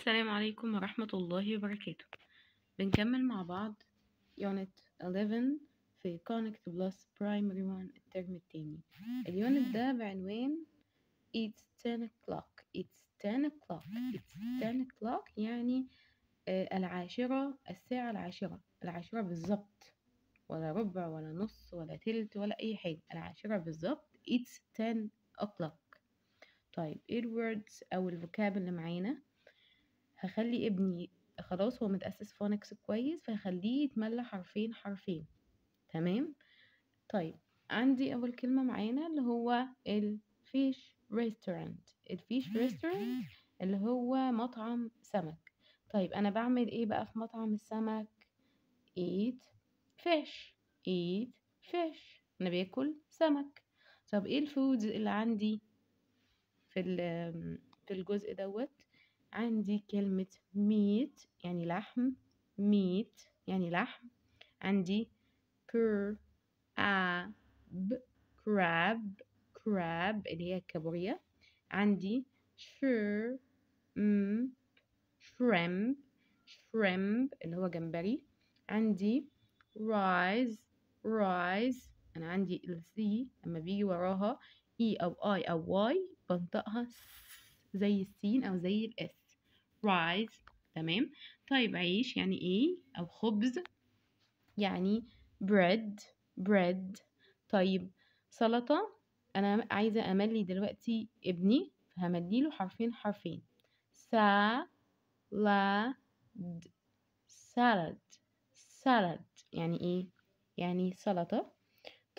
السلام عليكم ورحمة الله وبركاته بنكمل مع بعض يونت 11 في connect plus primary 1 الترم الثاني اليونت ده بعنوان it's 10 o'clock it's 10 o'clock it's 10 o'clock يعني آه، العاشرة الساعة العاشرة العاشرة بالظبط ولا ربع ولا نص ولا تلت ولا أي حاجة العاشرة بالظبط it's 10 o'clock طيب ايه الوردز أو الفوكاب اللي معانا هخلي ابني خلاص هو متأسس فونكس كويس فهخليه يتملى حرفين حرفين تمام طيب عندي أول كلمة معانا اللي هو الفيش ريستورانت الفيش ريستورانت اللي هو مطعم سمك طيب أنا بعمل إيه بقى في مطعم السمك eat fish eat fish أنا باكل سمك طب إيه الفودز اللي عندي في في الجزء دوت عندي كلمة ميت يعني لحم ميت يعني لحم عندي آب كراب كراب اللي هي كابوريا عندي شر ام شريمب شريمب اللي هو جمبري عندي رايز رايز انا عندي السي لما بيجي وراها اي e او اي او واي بنطقها زي السين او زي الاس رايز تمام طيب عيش يعني ايه او خبز يعني bread bread طيب سلطة انا عايزة املي دلوقتي ابني فهمدي له حرفين حرفين salad salad salad يعني ايه يعني سلطة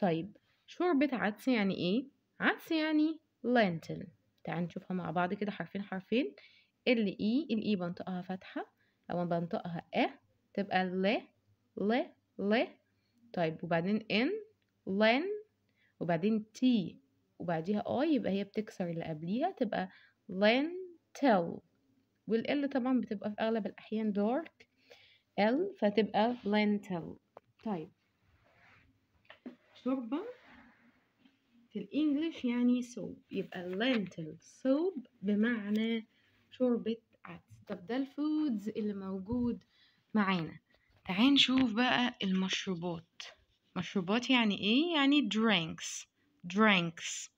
طيب شوربة عدس يعني ايه عدس يعني lentil تعال نشوفها مع بعض كده حرفين حرفين ال اي e، الاي e بنطقها فتحة أو بنطقها ا تبقى ل ل ل طيب وبعدين ان لن وبعدين تي وبعديها اي يبقى هي بتكسر اللي قبليها تبقى تل والال طبعا بتبقى في اغلب الاحيان دارك ال فتبقى تل طيب شوربة في الانجليش يعني سوب يبقى لنتل سوب بمعنى شوربة ات طب ده الفودز اللي موجود معانا تعالي نشوف بقى المشروبات مشروبات يعني ايه يعني drinks درينكس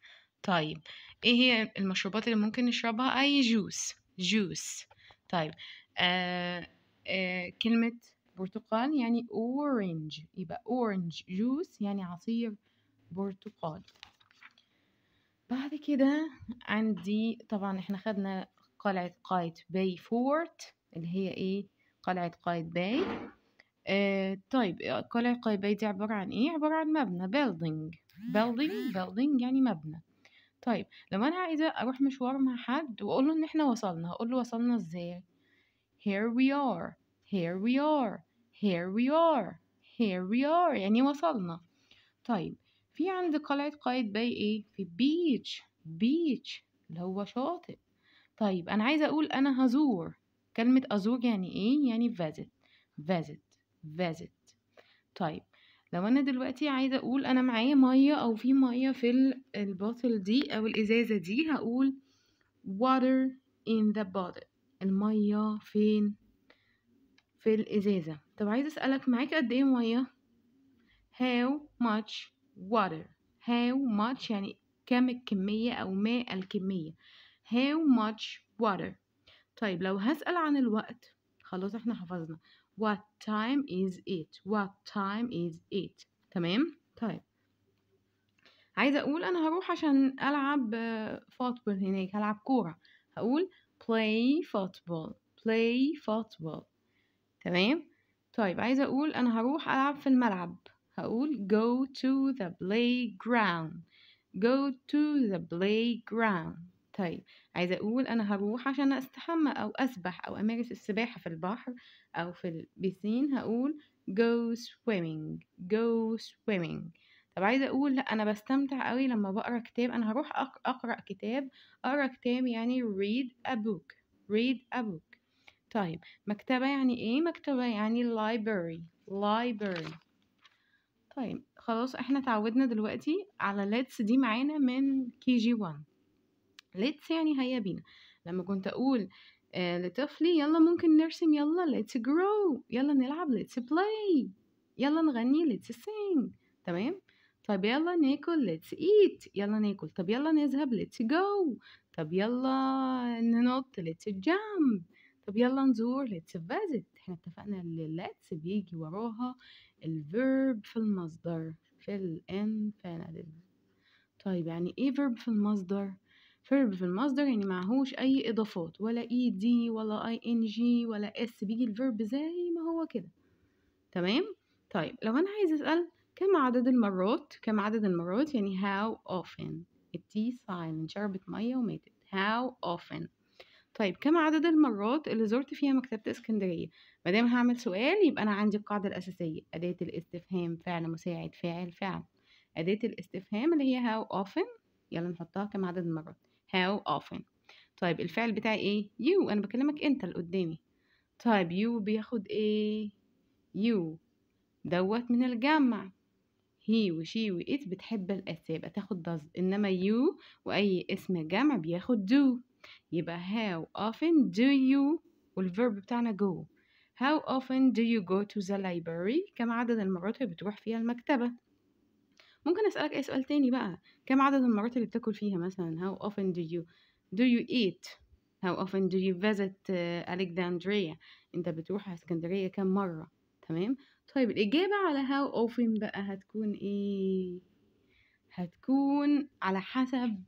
طيب ايه هي المشروبات اللي ممكن نشربها اي جوس جوس طيب آه آه كلمة برتقال يعني orange يبقى orange جوس يعني عصير برتقال بعد كده عندي طبعا احنا خدنا قلعة قايت باي فورت اللي هي ايه قلعة قايت باي آه طيب قلعة قايت باي دي عبارة عن ايه عبارة عن مبنى بيلدينج بيلدينج بيلدينج يعني مبنى طيب لما انا عايزة اروح مشوار مع حد واقول له ان احنا وصلنا هقول له وصلنا ازاي here we are here we are here we are here we are يعني وصلنا طيب في عند قلعة قايت باي ايه في بيتش بيتش اللي هو شاطئ طيب أنا عايزة أقول أنا هزور كلمة أزور يعني إيه؟ يعني visit visit visit طيب لو أنا دلوقتي عايزة أقول أنا معايا مية أو في مية في البوتل دي أو الإزازة دي هقول water in the bottle المية فين؟ في الإزازة طب عايزة أسألك معاك قد إيه مية؟ how much water how much يعني كم الكمية أو ما الكمية how much water طيب لو هسأل عن الوقت خلاص احنا حفظنا what time is it what time is it تمام طيب عايزة أقول أنا هروح عشان ألعب فوتبول آه، هناك هلعب كورة هقول play football play football تمام طيب عايزة أقول أنا هروح ألعب في الملعب هقول go to the playground go to the playground طيب عايزة أقول أنا هروح عشان أستحمى أو أسبح أو أمارس السباحة في البحر أو في البسين هقول go swimming go swimming طب عايزة أقول لأ أنا بستمتع قوي لما بقرأ كتاب أنا هروح أقرأ كتاب أقرأ كتاب يعني read a book read a book طيب مكتبة يعني إيه؟ مكتبة يعني library library طيب خلاص احنا تعودنا دلوقتي على let's دي معانا من كي جي 1 ليتس يعني هيا بينا لما كنت اقول آه، لطفلي يلا ممكن نرسم يلا ليتس جرو يلا نلعب ليتس بلاي يلا نغني ليتس سينج تمام طب يلا ناكل ليتس ايت يلا ناكل طب يلا نذهب ليتس جو طب يلا ننط ليتس جامب طب يلا نزور ليتس فيزيت احنا اتفقنا ان ليتس بيجي وراها الفيرب في المصدر في الانفينيتيف طيب يعني ايه فيرب في المصدر فيرب في المصدر يعني معهوش اي اضافات ولا اي e دي ولا اي ان جي ولا اس بيجي الفيرب زي ما هو كده تمام طيب لو انا عايز اسال كم عدد المرات كم عدد المرات يعني how often التي من شربت ميه وماتت how often طيب كم عدد المرات اللي زرت فيها مكتبة اسكندرية مادام هعمل سؤال يبقى أنا عندي القاعدة الأساسية أداة الاستفهام فعل مساعد فاعل فعل أداة الاستفهام اللي هي how often يلا نحطها كم عدد المرات how often طيب الفعل بتاعي ايه you انا بكلمك انت اللي قدامي طيب you بياخد ايه you دوت من الجمع هي وشي وإت بتحب الأس يبقى تاخد does إنما you وأي اسم جمع بياخد do يبقى how often do you والverb بتاعنا go how often do you go to the library كم عدد المرات اللي بتروح فيها المكتبة ممكن اسالك اي سؤال تاني بقى كم عدد المرات اللي بتاكل فيها مثلا how often do you do you eat how often do you visit آه، Alexandria انت بتروح اسكندريه كم مره تمام طيب الاجابه على how often بقى هتكون ايه هتكون على حسب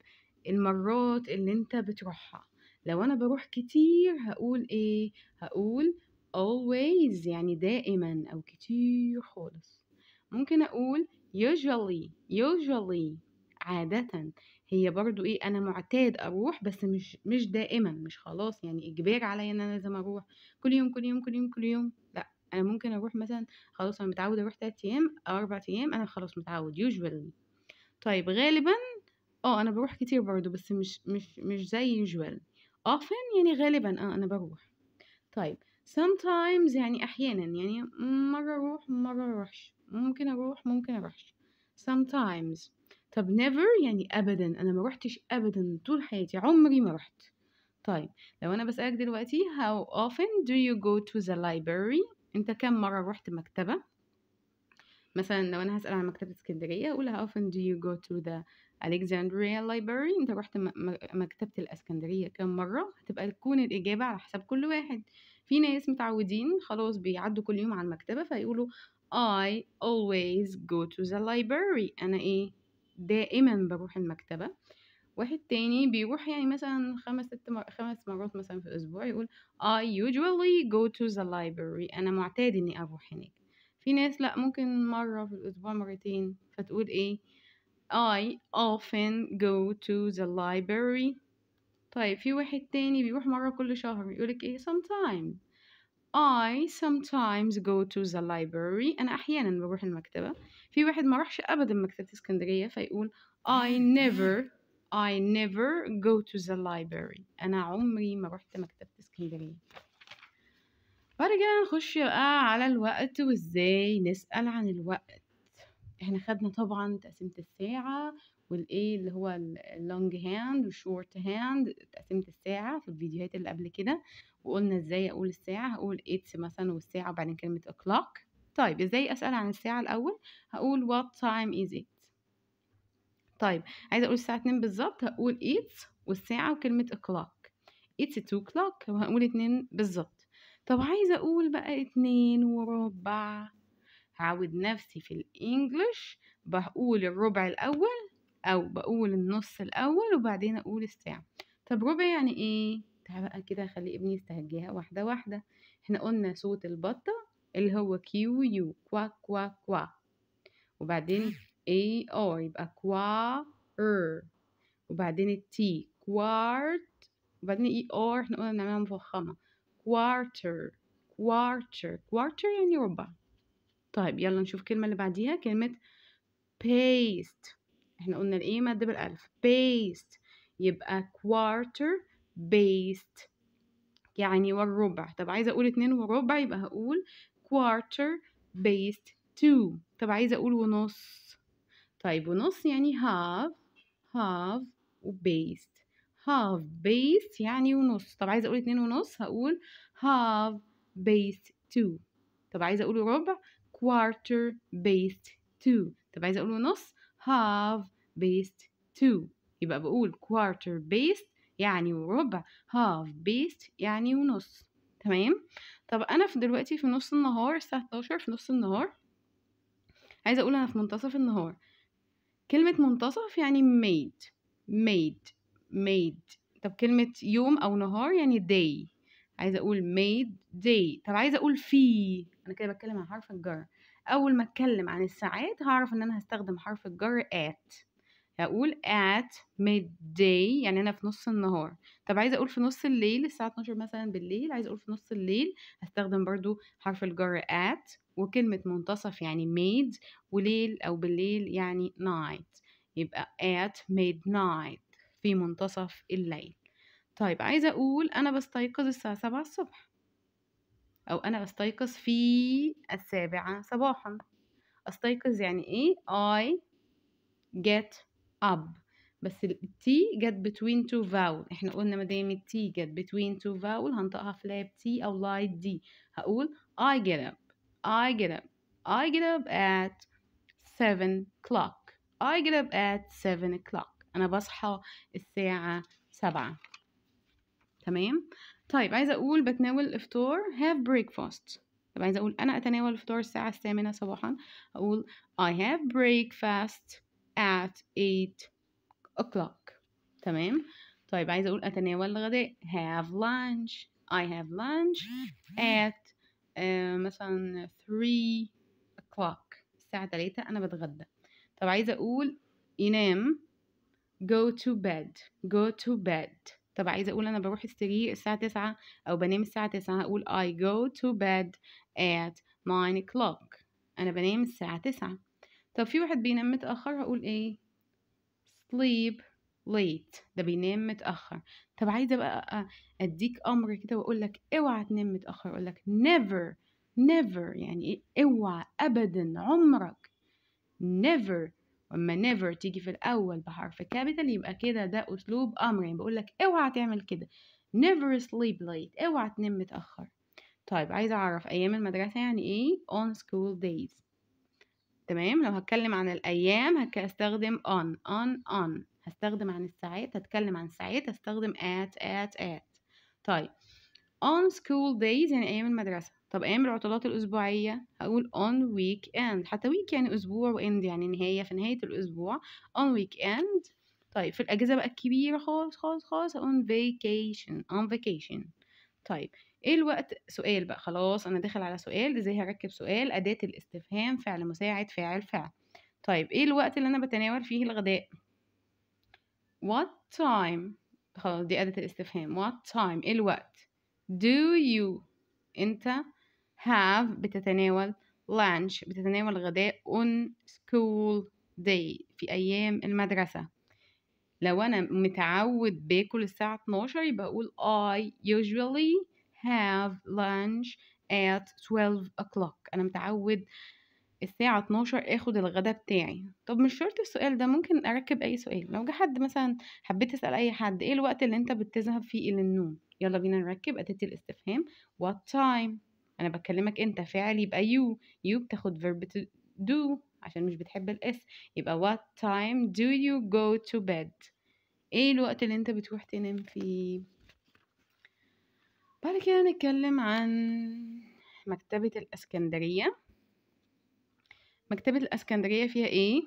المرات اللي انت بتروحها لو انا بروح كتير هقول ايه هقول always يعني دائما او كتير خالص ممكن اقول usually usually عادة هي برضو ايه انا معتاد اروح بس مش مش دائما مش خلاص يعني اجبار عليا ان انا لازم اروح كل يوم كل يوم كل يوم كل يوم لا انا ممكن اروح مثلا خلاص انا متعوده اروح تلات ايام او اربع ايام انا خلاص متعود usually طيب غالبا اه انا بروح كتير برضو بس مش مش مش زي usual often يعني غالبا اه انا بروح طيب sometimes يعني احيانا يعني مره اروح مره اروحش ممكن اروح ممكن اروحش sometimes طب never يعني ابدا انا ما روحتش ابدا طول حياتي عمري ما روحت طيب لو انا بسالك دلوقتي how often do you go to the library انت كم مره روحت مكتبه مثلا لو انا هسال عن مكتبه اسكندريه اقول how often do you go to the Alexandria Library انت رحت مكتبة الاسكندرية كم مرة هتبقى تكون الاجابة على حسب كل واحد في ناس متعودين خلاص بيعدوا كل يوم على المكتبة فيقولوا I always go to the library أنا إيه دائما بروح المكتبة واحد تاني بيروح يعني مثلا خمس ست مر... خمس مرات مثلا في الأسبوع يقول I usually go to the library أنا معتاد إني أروح هناك في ناس لأ ممكن مرة في الأسبوع مرتين فتقول إيه I often go to the library طيب في واحد تاني بيروح مرة كل شهر يقولك إيه sometimes I sometimes go to the library أنا أحيانا بروح المكتبة في واحد ما راحش أبدا مكتبة اسكندرية فيقول I never I never go to the library أنا عمري ما رحت مكتبة اسكندرية بعد كده نخش بقى على الوقت وازاي نسأل عن الوقت احنا خدنا طبعا تقسيمة الساعة والايه اللي هو اللونج هاند والشورت هاند تقسيمة الساعة في الفيديوهات اللي قبل كده وقلنا ازاي اقول الساعة هقول اتس مثلا والساعة وبعدين كلمة اوكلوك طيب ازاي اسأل عن الساعة الاول هقول وات تايم از ات طيب عايزة اقول الساعة اتنين بالظبط هقول اتس والساعة وكلمة اوكلوك اتس 2 اوكلوك وهقول اتنين بالظبط طب عايزة اقول بقى اتنين وربع هعود نفسي في الانجليش بقول الربع الاول أو بقول النص الأول وبعدين أقول الساعة طب ربع يعني إيه؟ تعال بقى كده خلي ابني يستهجيها واحدة واحدة احنا قلنا صوت البطة اللي هو كيو يو كوا كوا كوا وبعدين اي او يبقى كوا ار وبعدين التي كوارت وبعدين اي e ار احنا قلنا بنعملها مفخمة كوارتر كوارتر كوارتر يعني ربع طيب يلا نشوف الكلمة اللي بعديها كلمة paste احنا قلنا الايه مادة بالالف based يبقى quarter based يعني والربع طب عايزة اقول اتنين وربع يبقى هقول quarter based two طب عايزة اقول ونص طيب ونص يعني half half وبيست هاف half based يعني ونص طب عايزة اقول اتنين ونص هقول half based two طب عايزة اقول ربع quarter based two طب عايزة اقول ونص half based two يبقى بقول quarter based يعني وربع half based يعني ونص تمام طب انا في دلوقتي في نص النهار الساعه 11 في نص النهار عايزه اقول انا في منتصف النهار كلمه منتصف يعني made made made طب كلمه يوم او نهار يعني day عايزه اقول made day طب عايزه اقول في انا كده بتكلم عن حرف الجر أول ما أتكلم عن الساعات هعرف إن أنا هستخدم حرف الجر at هقول at midday يعني أنا في نص النهار طب عايزة أقول في نص الليل الساعة 12 مثلا بالليل عايزة أقول في نص الليل هستخدم برضو حرف الجر at وكلمة منتصف يعني ميد وليل أو بالليل يعني night يبقى at midnight في منتصف الليل طيب عايزة أقول أنا بستيقظ الساعة سبعة الصبح أو أنا أستيقظ في السابعة صباحا أستيقظ يعني إيه I get up بس T get between two vowel احنا قلنا مادام T get between two vowel هنطقها في لاب T أو لايت D هقول I get up I get up I get up at 7 o'clock I get up at 7 o'clock أنا بصحى الساعة سبعة تمام طيب عايزة أقول بتناول الإفطار have breakfast طب عايزة أقول أنا أتناول الفطار الساعة الثامنة صباحا أقول I have breakfast at 8 o'clock تمام طيب عايزة أقول أتناول الغداء have lunch I have lunch at uh, مثلا 3 o'clock الساعة 3 أنا بتغدى طب عايزة أقول ينام go to bed go to bed طب عايزه اقول انا بروح السرير الساعه 9 او بنام الساعه 9 هقول I go to bed at 9 o'clock انا بنام الساعه 9 طب في واحد بينام متاخر هقول ايه sleep late ده بينام متاخر طب عايزه بقى اديك امر كده واقول لك اوعى تنام متاخر اقول لك never never يعني ايه اوعى ابدا عمرك never أما never تيجي في الأول بحرف capital يبقى كده ده أسلوب يعني بقول بقولك اوعى تعمل كده never sleep late اوعى تنام متأخر طيب عايزة أعرف أيام المدرسة يعني إيه on school days تمام لو هتكلم عن الأيام هستخدم on on on هستخدم عن الساعات هتكلم عن الساعات هستخدم at at at طيب on school days يعني أيام المدرسة طب ايام العطلات الاسبوعيه هقول on weekend حتى week يعني اسبوع واند يعني نهايه في نهايه الاسبوع on weekend طيب في الاجازه بقى الكبيره خالص خالص خالص on vacation on vacation طيب ايه الوقت سؤال بقى خلاص انا داخل على سؤال ازاي هركب سؤال اداه الاستفهام فعل مساعد فاعل فعل طيب ايه الوقت اللي انا بتناول فيه الغداء what time خلاص دي اداه الاستفهام what time ايه الوقت do you انت have بتتناول lunch بتتناول غداء on school day في أيام المدرسة لو أنا متعود باكل الساعة 12 يبقى أقول I usually have lunch at 12 o'clock أنا متعود الساعة 12 اخد الغداء بتاعي طب مش شرط السؤال ده ممكن اركب اي سؤال لو جه حد مثلا حبيت اسأل اي حد ايه الوقت اللي انت بتذهب فيه الى النوم يلا بينا نركب اداة الاستفهام what time انا بكلمك انت فعل يبقى يو يو بتاخد verb do عشان مش بتحب الاس يبقى what time do you go to bed ايه الوقت اللي انت بتروح تنام فيه بعد كده هنتكلم عن مكتبة الاسكندرية مكتبة الاسكندرية فيها ايه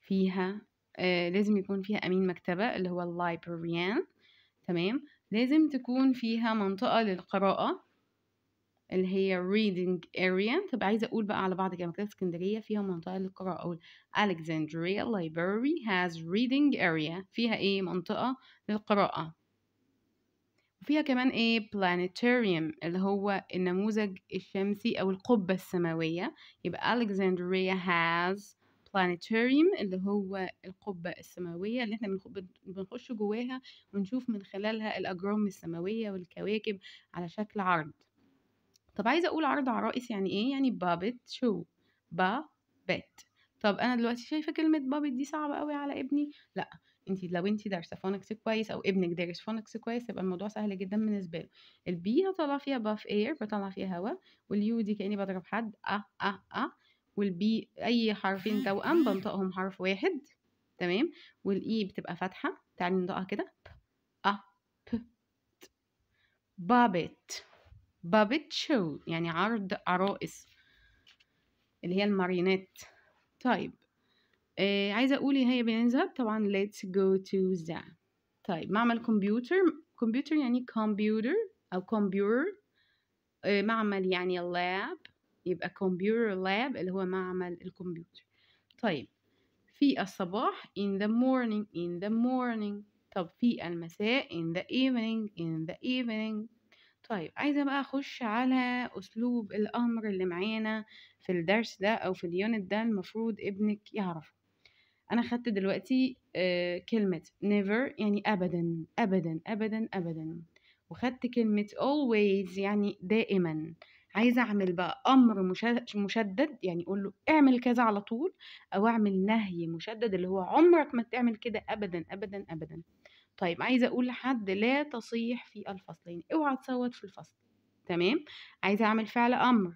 فيها آه لازم يكون فيها امين مكتبة اللي هو اللايبريان تمام لازم تكون فيها منطقة للقراءة اللي هي reading area طب عايزة أقول بقى على بعض جامعات اسكندرية فيها منطقة للقراءة أقول Alexandria Library has reading area فيها إيه منطقة للقراءة وفيها كمان ايه planetarium اللي هو النموذج الشمسي او القبة السماوية يبقى Alexandria has البلانيتوريوم اللي هو القبة السماوية اللي احنا بنخش جواها ونشوف من خلالها الأجرام السماوية والكواكب على شكل عرض طب عايزة أقول عرض عرائس يعني إيه؟ يعني بابت شو با بت طب أنا دلوقتي شايفة كلمة بابت دي صعبة قوي على ابني لأ انت لو انت دارسه فونكس كويس او ابنك دارس فونكس كويس يبقى الموضوع سهل جدا بالنسبه له البي هطلع فيها باف اير بطلع فيها هواء واليو دي كاني بضرب حد اه اه اه والبي اي حرفين آه. توأم بنطقهم حرف واحد تمام والاي e بتبقى فاتحه تعالي ننطقها كده ب ا ب ت بابت بابت شو يعني عرض عرائس اللي هي المارينات طيب آه عايزه اقول إيه هي بينزل طبعا let's go to the طيب معمل كمبيوتر كمبيوتر يعني كمبيوتر او كمبيوتر آه معمل يعني lab يبقى computer lab اللي هو معمل الكمبيوتر طيب في الصباح in the morning in the morning طب في المساء in the evening in the evening طيب عايزة بقى أخش على أسلوب الأمر اللي معانا في الدرس ده أو في اليونت ده المفروض ابنك يعرفه أنا خدت دلوقتي آه، كلمة never يعني أبدا أبدا أبدا أبدا وخدت كلمة always يعني دائما عايزه اعمل بقى امر مشدد يعني اقول له اعمل كذا على طول او اعمل نهي مشدد اللي هو عمرك ما تعمل كده ابدا ابدا ابدا طيب عايزه اقول لحد لا تصيح في الفصل يعني اوعى تصوت في الفصل تمام عايزه اعمل فعل امر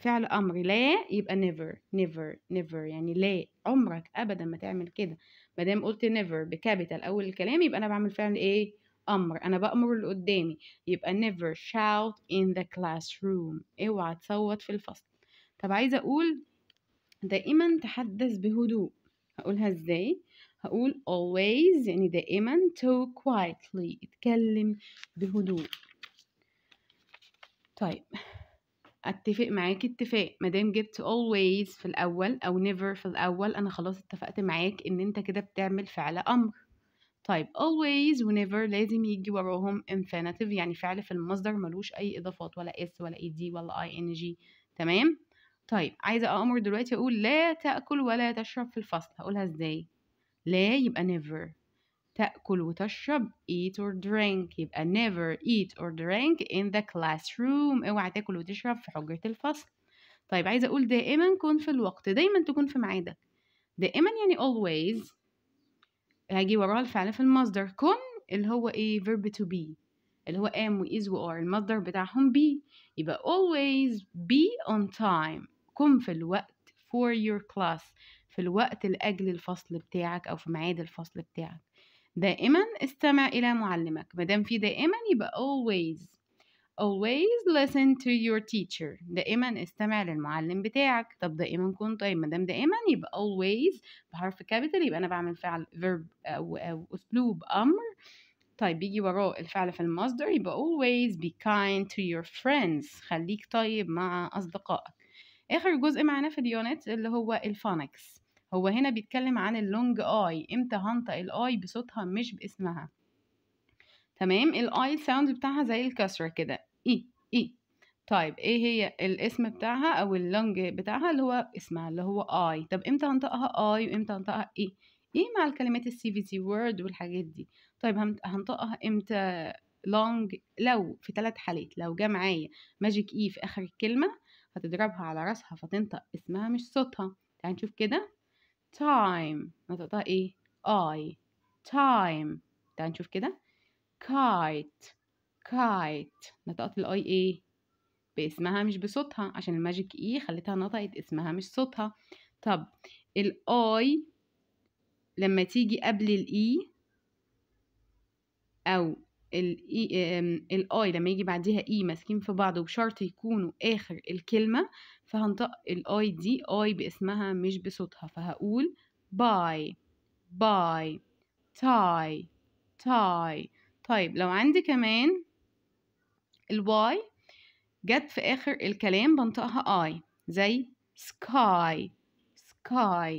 فعل امر لا يبقى never never never يعني لا عمرك ابدا ما تعمل كده ما دام قلت never بكابيتال اول الكلام يبقى انا بعمل فعل ايه بتأمر أنا بأمر اللي قدامي يبقى never shout in the classroom اوعى تصوت في الفصل طب عايزة أقول دائما تحدث بهدوء هقولها ازاي هقول always يعني دائما talk quietly اتكلم بهدوء طيب اتفق معاك اتفاق مادام جبت always في الاول او never في الاول انا خلاص اتفقت معاك ان انت كده بتعمل فعل امر طيب always whenever لازم يجي وراهم infinitive يعني فعل في المصدر ملوش أي إضافات ولا s ولا دي ولا جي تمام طيب عايزة أأمر دلوقتي أقول لا تأكل ولا تشرب في الفصل هقولها إزاي لا يبقى never تأكل وتشرب eat or drink يبقى never eat or drink in the classroom اوعى تاكل وتشرب في حجرة الفصل طيب عايزة أقول دائما كن في الوقت دايما تكون في ميعادك دائما يعني always هاجي وراه الفعل في المصدر كن اللي هو ايه verb to be اللي هو am و is و are المصدر بتاعهم be يبقى always be on time كن في الوقت for your class في الوقت لأجل الفصل بتاعك أو في ميعاد الفصل بتاعك دائما استمع إلى معلمك مادام في دائما يبقى always always listen to your teacher دائما استمع للمعلم بتاعك طب دائما كن طيب مدام دائما يبقى always بحرف كابيتال يبقى انا بعمل فعل verb او او اسلوب امر طيب بيجي وراه الفعل في المصدر يبقى always be kind to your friends خليك طيب مع اصدقائك اخر جزء معانا في اليونت اللي هو الفونكس هو هنا بيتكلم عن اللونج اي امتى هنطق الاي بصوتها مش باسمها تمام الاي ساوند بتاعها زي الكسره كده اي اي طيب ايه هي الاسم بتاعها او اللونج بتاعها اللي هو اسمها اللي هو اي طب امتى هنطقها اي وامتى هنطقها اي ايه مع الكلمات السي في سي وورد والحاجات دي طيب هنطقها امتى لونج لو في ثلاث حالات لو جه معايا ماجيك اي e في اخر الكلمه هتضربها على راسها فتنطق اسمها مش صوتها تعالي نشوف كده تايم نطقها ايه اي تايم تعالي نشوف كده kite كايت نطقت الاي ايه باسمها مش بصوتها عشان الماجيك اي خليتها نطقت اسمها مش صوتها طب الاي لما تيجي قبل الاي او الاي إيه، لما يجي بعديها اي ماسكين في بعض وبشرط يكونوا اخر الكلمه فهنطق الاي دي اي باسمها مش بصوتها فهقول باي باي تاي تاي طيب لو عندي كمان الواي جت في آخر الكلام بنطقها اي زي sky sky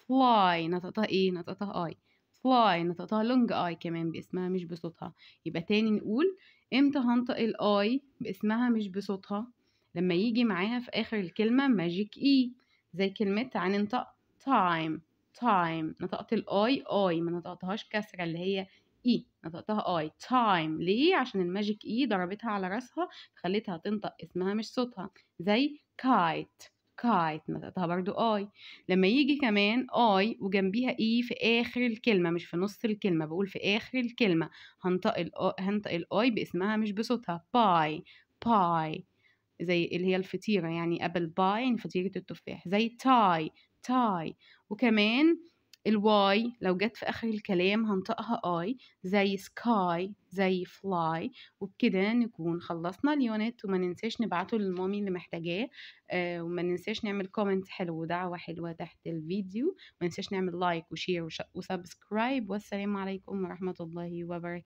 fly نطقتها ايه نطقتها اي fly نطقتها لونج اي كمان باسمها مش بصوتها يبقى تاني نقول امتى هنطق الاي باسمها مش بصوتها لما يجي معاها في اخر الكلمه ماجيك اي e، زي كلمه هننطق تايم تايم نطقت الاي اي ما نطقتهاش كسره اللي هي اي نطقتها اي تايم ليه عشان الماجيك اي ضربتها على راسها خلتها تنطق اسمها مش صوتها زي كايت كايت نطقتها برضو اي لما يجي كمان اي وجنبيها اي e في اخر الكلمه مش في نص الكلمه بقول في اخر الكلمه هنطق ال هنطق الاي باسمها مش بصوتها باي باي زي اللي هي الفطيره يعني ابل باي يعني فطيره التفاح زي تاي تاي وكمان الواي لو جت في آخر الكلام هنطقها اي زي سكاي زي فلاي وبكده نكون خلصنا اليونت وما ننساش نبعته للمامي اللي محتاجاه آه، وما ننساش نعمل كومنت حلو ودعوة حلوة تحت الفيديو ما ننساش نعمل لايك وشير وسبسكرايب والسلام عليكم ورحمة الله وبركاته